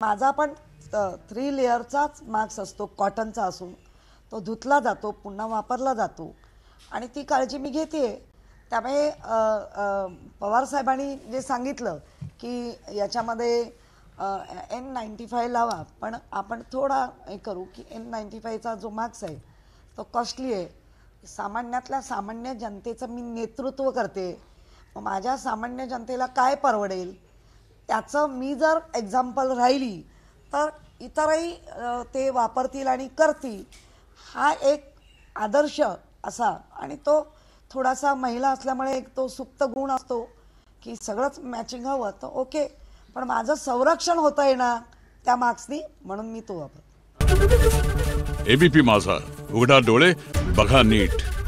माझा पण three लेअरचाच mask असतो कॉटनचा असून तो धुतला जातो पुन्हा वापरला जातो आणि ती काळजी मी घेते त्यामुळे पवारसाहेबांनी जे सांगितलं की याच्यामध्ये एन नाईन्टी फाय लावा पण आपण थोडा हे करू की एन नाईन्टी फायचा जो मार्क्स आहे तो कॉस्टली आहे सामान्यातल्या सामान्य जनतेचं मी नेतृत्व करते मग माझ्या सामान्य जनतेला काय परवडेल त्याचं मी जर एक्झाम्पल राहिली तर इतरही ते वापरतील आणि करतील हा एक आदर्श असा आणि तो थोडासा महिला असल्यामुळे एक तो सुप्त गुण असतो की सगळंच मॅचिंग हवं तर ओके पण माझं संरक्षण होतं ना त्या मार्क्सनी म्हणून मी तो वापरतो एबीपी माझा उघडा डोळे बघा नीट